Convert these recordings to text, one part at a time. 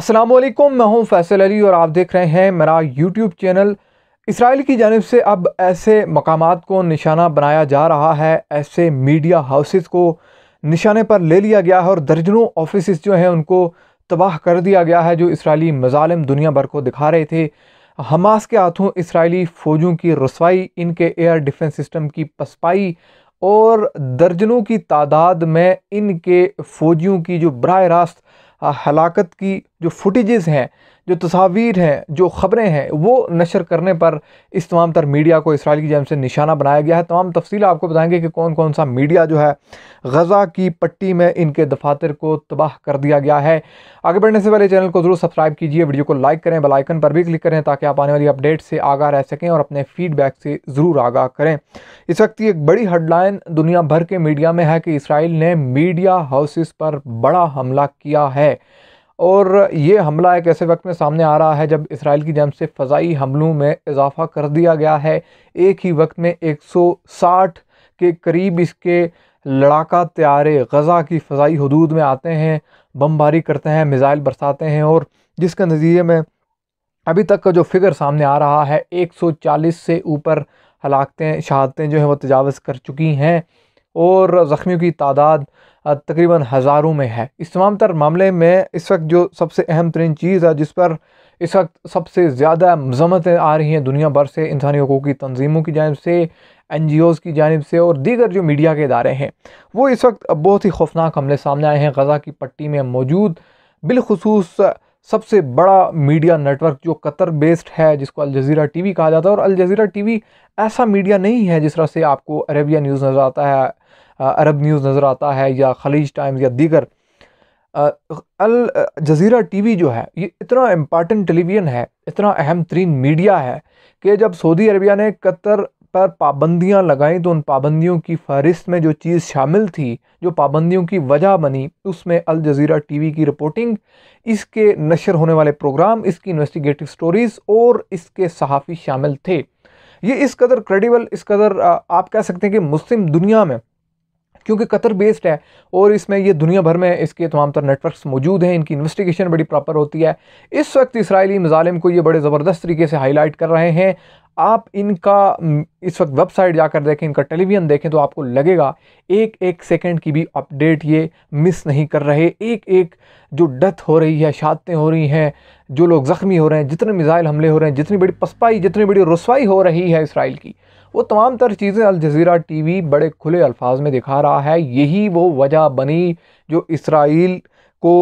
असलम मैं हूं फैसल अली और आप देख रहे हैं मेरा यूट्यूब चैनल इसराइल की जानब से अब ऐसे मकाम को निशाना बनाया जा रहा है ऐसे मीडिया हाउसेस को निशाने पर ले लिया गया है और दर्जनों ऑफिस जो हैं उनको तबाह कर दिया गया है जो इसराइली मजालम दुनिया भर को दिखा रहे थे हमास के हाथों इसराइली फ़ौजों की रसवाई इनके एयर डिफेंस सिस्टम की पसपाई और दर्जनों की तादाद में इनके फ़ौजियों की जो बरह रास्त हलाकत की जो फुटेजेस हैं जो तस्वीर हैं जो ख़बरें हैं वो नशर करने पर इस तमाम तर मीडिया को इसराइल की जैम से निशाना बनाया गया है तमाम तफसील आपको बताएंगे कि कौन कौन सा मीडिया जो है गज़ा की पट्टी में इनके दफातर को तबाह कर दिया गया है आगे बढ़ने से पहले चैनल को ज़रूर सब्सक्राइब कीजिए वीडियो को लाइक करें बेलाइकन पर भी क्लिक करें ताकि आप आने वाली अपडेट से आगा रह सकें और अपने फ़ीडबैक से ज़रूर आगा करें इस वक्त की एक बड़ी हेडलाइन दुनिया भर के मीडिया में है कि इसराइल ने मीडिया हाउसेस पर बड़ा हमला किया है और ये हमला एक ऐसे वक्त में सामने आ रहा है जब इसराइल की जंग से फ़जाई हमलों में इजाफा कर दिया गया है एक ही वक्त में 160 के करीब इसके लड़ाका त्यारे गज़ा की फ़जाई हदूद में आते हैं बमबारी करते हैं मिज़ाइल बरसाते हैं और जिसके नतीजे में अभी तक का जो फिगर सामने आ रहा है 140 से ऊपर हलाकतें शहादतें जो हैं वो तजावज़ कर चुकी हैं और ज़ख्मियों की तादाद तकरीबन हज़ारों में है इस तमाम तर मामले में इस वक्त जो सबसे अहम तरीन चीज़ है जिस पर इस वक्त सबसे ज़्यादा मजम्मतें आ रही हैं दुनिया भर से इंसानी हकूक़ की तनजीमों की जानब से एन जी ओज़ की जानब से और दीगर जो मीडिया के इदारे हैं वो इस वक्त बहुत ही खौफनाक हमले सामने आए हैं गज़ा की पट्टी में मौजूद बिलखसूस सबसे बड़ा मीडिया नेटवर्क जो कतर बेस्ड है जिसको अल जजीरा टी वी कहा जाता है और अल जजीरा टी वी ऐसा मीडिया नहीं है जिस तरह से आपको अरेबिया न्यूज़ नज़र आता है अरब न्यूज़ नज़र आता है या खलीज टाइम्स या दीगर अल जजीरा टीवी जो है ये इतना इम्पॉर्टेंट टेलीविज़न है इतना अहम तरीन मीडिया है कि जब सऊदी अरबिया ने कतर पर पाबंदियां लगाई तो उन पाबंदियों की फहरिस्त में जो चीज़ शामिल थी जो पाबंदियों की वजह बनी उसमें अल जजीरा टीवी की रिपोर्टिंग इसके नशर होने वाले प्रोग्राम इसकी इन्वेस्टिगेटिव स्टोरीज़ और इसके सहाफ़ी शामिल थे ये इस कदर क्रेडिबल इस कदर आप कह सकते हैं कि मुस्लिम दुनिया में क्योंकि कतर बेस्ड है और इसमें ये दुनिया भर में इसके तमाम तर नेटवर्क मौजूद हैं इनकी इन्वेस्टिगेशन बड़ी प्रॉपर होती है इस वक्त इसराइली मजालिम को ये बड़े ज़बरदस्त तरीके से हाईलाइट कर रहे हैं आप इनका इस वक्त वेबसाइट जाकर देखें इनका टेलीविज़न देखें तो आपको लगेगा एक एक सेकंड की भी अपडेट ये मिस नहीं कर रहे एक एक जो डेथ हो रही है शादतें हो रही हैं जो लोग ज़ख्मी हो रहे हैं जितने मिज़ाइल हमले हो रहे हैं जितनी बड़ी पसपाई जितनी बड़ी रसवाई हो रही है इसराइल की वो तमाम तर चीज़ें अलजज़ीरा टी वी बड़े खुले अल्फाज में दिखा रहा है यही वो वजह बनी जो इसराइल को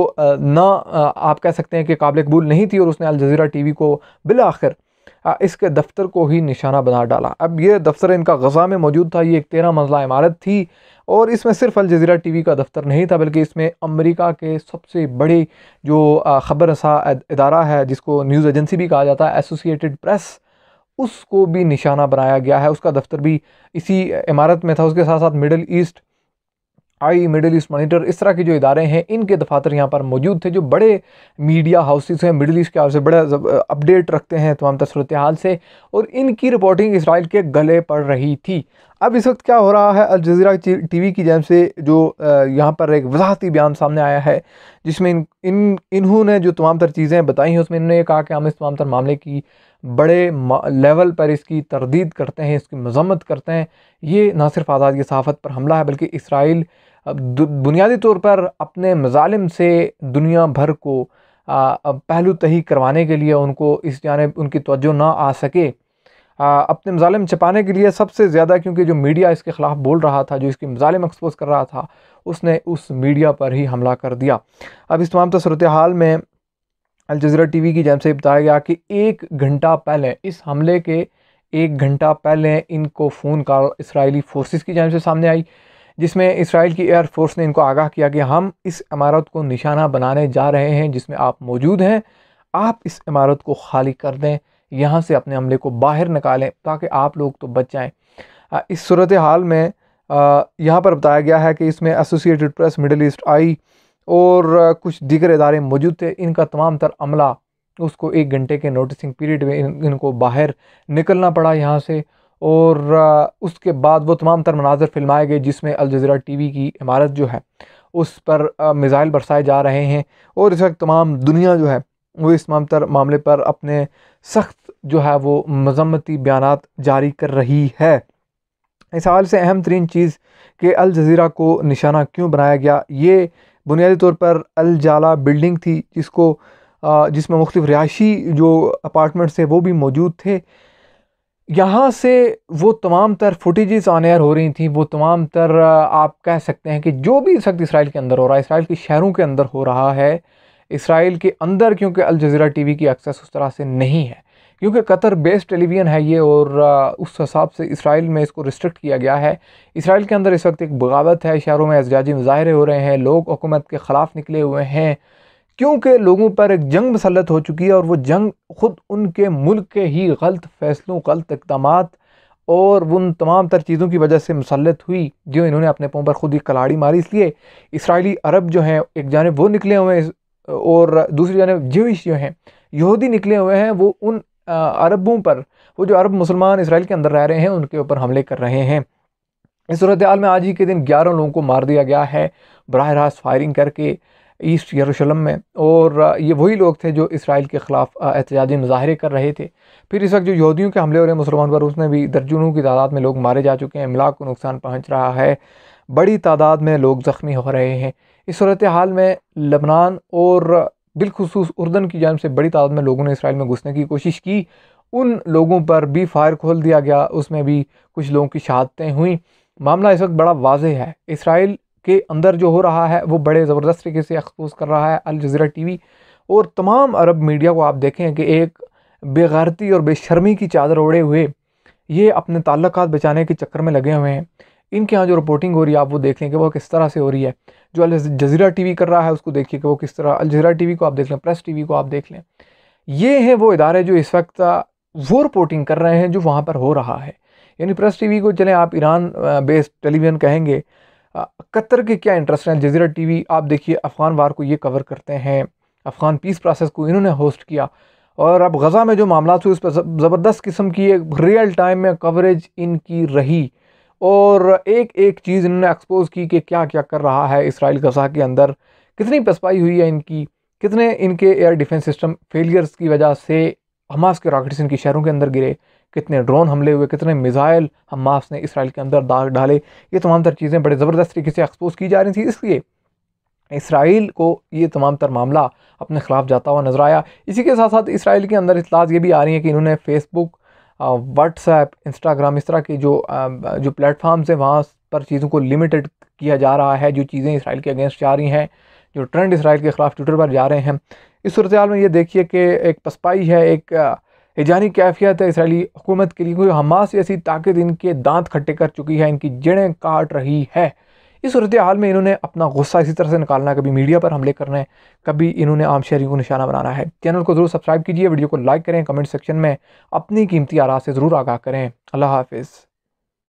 ना आप कह सकते हैं कि काबिल कबूल नहीं थी और उसने अलजज़ीरा टी वी को बिल आखिर इसके दफ्तर को ही निशाना बना डाला अब ये दफ्तर इनका गज़ा में मौजूद था ये एक तेरह मंजिला इमारत थी और इसमें सिर्फ अलजज़ीरा टी वी का दफ्तर नहीं था बल्कि इसमें अमेरिका के सबसे बड़े जो ख़बर रसा इदारा है जिसको न्यूज़ एजेंसी भी कहा जाता है एसोसिएटेड प्रेस उसको भी निशाना बनाया गया है उसका दफ्तर भी इसी इमारत में था उसके साथ साथ middle east eye middle east monitor इस तरह के जो इदारे हैं इनके दफातर यहाँ पर मौजूद थे जो बड़े मीडिया हाउसेस हैं मिडल ईस्ट के हाउस से अपडेट रखते हैं तमाम तसरत हाल से और इनकी रिपोर्टिंग इसराइल के गले पड़ रही थी अब इस वक्त क्या हो रहा है अल जजीरा टीवी की जैम से जो यहाँ पर एक वजाहती बयान सामने आया है जिसमें इन इन इन्होंने जो तमाम तर चीज़ें बताई हैं उसमें इन्होंने कहा कि हम इस तमाम तर मामले की बड़े लेवल पर इसकी तरदीद करते हैं इसकी मजम्मत करते हैं ये ना सिर्फ आज़ाद की सहाफ़त पर हमला है बल्कि इसराइल बुनियादी तौर पर अपने मजालिम से दुनिया भर को पहलू तही करवाने के लिए उनको इस जानब उनकी तोज्जो ना आ सके आ, अपने मजालम छपाने के लिए सबसे ज़्यादा क्योंकि जो मीडिया इसके ख़िलाफ़ बोल रहा था जो इसके मजालम एक्सपोज कर रहा था उसने उस मीडिया पर ही हमला कर दिया अब इस तमाम तसरत हाल में अलजरा टीवी की जानब से बताया गया कि एक घंटा पहले इस हमले के एक घंटा पहले इनको फ़ोन कॉल इसराइली फोर्सेस की जानब से सामने आई जिसमें इसराइल की एयर फोर्स ने इनको आगाह किया कि हम इस इमारत को निशाना बनाने जा रहे हैं जिसमें आप मौजूद हैं आप इस इमारत को खाली कर दें यहाँ से अपने हमले को बाहर निकालें ताकि आप लोग तो बच जाएँ इस सूरत हाल में यहाँ पर बताया गया है कि इसमें associated press middle east eye और कुछ दीगर इदारे मौजूद थे इनका तमाम तर अमला उसको एक घंटे के नोटिसिंग पीरियड में इन इनको बाहर निकलना पड़ा यहाँ से और उसके बाद वो तमाम तर मनाजर फिल्माए गए जिसमें अलजरा टी वी की इमारत जो है उस पर मिज़ाइल बरसाए जा रहे हैं और इस वक्त तमाम दुनिया जो है वो इस तमाम तर मामले पर अपने सख्त जो है वो मजम्मती बयान जारी कर रही है इस हाल से अहम तरीन चीज़ कि अलज़ीरा को निशाना क्यों बनाया गया ये बुनियादी तौर पर अल जाला बिल्डिंग थी जिसको जिसमें मुख्तु रिहायशी जो अपार्टमेंट्स थे वो भी मौजूद थे यहाँ से वो तमाम तर फुटेज़ ऑन एयर हो रही थी वो तमाम तर आप कह सकते हैं कि जो भी इस वक्त इसराइल के अंदर हो रहा है इसराइल के शहरों के अंदर हो रहा है इसराइल के अंदर क्योंकि अलजज़ीरा टी वी की एक्सेस उस तरह से नहीं है क्योंकि कतर बेस्ड टेलीविज़न है ये और उस हिसाब से इसराइल में इसको रिस्ट्रिक्ट किया गया है इसराइल के अंदर इस वक्त एक बगावत है शहरों में एहजाजी मुजाहरे हो रहे हैं लोग हुकूमत के ख़िलाफ़ निकले हुए हैं क्योंकि लोगों पर एक जंग मसलत हो चुकी है और वो जंग ख़ुद उनके मुल्क के ही गलत फ़ैसलों गलत इकदाम और उन तमाम तर चीज़ों की वजह से मुसलत हुई जो इन्होंने अपने पाँव पर ख़ुद ही कलाड़ी मारी इसलिए इसराइली अरब जो हैं एक जानब वो निकले हुए हैं और दूसरी जानब ज्यूश जो हैं यहूदी निकले हुए हैं वो उन अरबों पर वो जो अरब मुसलमान इसराइल के अंदर रह रहे हैं उनके ऊपर हमले कर रहे हैं इस सूरत हाल में आज ही के दिन ग्यारह लोगों को मार दिया गया है बरह रास्त फायरिंग करके ईस्ट यरूशलम में और ये वही लोग थे जो इसराइल के ख़िलाफ़ एहतजाजी मुजाहरे कर रहे थे फिर इस वक्त जो यहूदियों के हमले हो रहे हैं मुसलमान पर उसने भी दर्जनों की तादाद में लोग मारे जा चुके हैं अमलाक को नुकसान पहुँच रहा है बड़ी तादाद में लोग ज़ख्मी हो रहे हैं इस सूरत हाल में लबनान और बिलखसूस उर्दन की जानब से बड़ी तादाद में लोगों ने इसराइल में घुसने की कोशिश की उन लोगों पर भी फायर खोल दिया गया उसमें भी कुछ लोगों की शहादतें हुई मामला इस वक्त बड़ा वाज है इसराइल के अंदर जो हो रहा है वो बड़े ज़बरदस्त तरीके से एक्सपोज कर रहा है अल जज़ीरा टी वी और तमाम अरब मीडिया को आप देखें कि एक बेगारती और बेशर्मी की चादर ओढ़े हुए ये अपने ताल्लुक बचाने के चक्कर में लगे हुए हैं इनके यहाँ जो रिपोर्टिंग हो रही है आप वो देख लें कि वो किस तरह से हो रही है जो अल जजीरा टी कर रहा है उसको देखिए कि वो किस तरह अल जजीरा टी को आप देख लें प्रेस टी को आप देख लें ये हैं वो इदारे जो इस वक्त वो रिपोर्टिंग कर रहे हैं जो वहाँ पर हो रहा है यानी प्रेस टीवी को चलें आप ईरान बेस्ड टेलीविज़न कहेंगे कतर के क्या इंटरेस्ट हैं जजीरा टीवी आप देखिए अफ़गान वार को ये कवर करते हैं अफ़गान पीस प्रोसेस को इन्होंने होस्ट किया और अब गज़ा में जो मामला हुए उस पर ज़बरदस्त किस्म की एक रियल टाइम में कवरेज इनकी रही और एक एक चीज़ इन्होंने एक्सपोज़ की कि क्या क्या कर रहा है इसराइल गजा के अंदर कितनी पसपाई हुई है इनकी कितने इनके एयर डिफेंस सिस्टम फेलियर्स की वजह से हमास के रॉकेट्स इनके शहरों के अंदर गिरे कितने ड्रोन हमले हुए कितने मिज़ाइल हमास ने इसराइल के अंदर दाग डाले ये तमाम तर चीज़ें बड़े ज़बरदस्त तरीके से एक्सपोज की जा रही थी इसलिए इसराइल को ये तमाम तर मामला अपने ख़िलाफ़ जाता हुआ नजर आया इसी के साथ साथ इसराइल के अंदर इतलात ये भी आ रही है कि इन्होंने फेसबुक व्हाट्सएप इंस्टाग्राम इस तरह की जो जो प्लेटफॉर्म्स हैं वहाँ पर चीज़ों को लिमिटेड किया जा रहा है जो चीज़ें इसराइल के अगेंस्ट जा रही हैं जो ट्रेंड इसराइल के ख़िलाफ़ ट्विटर पर जा रहे हैं इस सूरत में ये देखिए कि एक पसपाई है एक हिजानी कैफियत है इसराइली हुकूमत के लिए क्योंकि हमास जैसी ताकत इनके दांत खट्टे कर चुकी है इनकी जड़ें काट रही है इस सूरत हाल में इन्होंने अपना गुस्सा इसी तरह से निकालना कभी मीडिया पर हमले करना है कभी इन्होंने आम शहरी को निशाना बनाना है चैनल को ज़रूर सब्सक्राइब कीजिए वीडियो को लाइक करें कमेंट सेक्शन में अपनी कीमती आरा से ज़रूर आगाह करें अल्लाह हाफिज़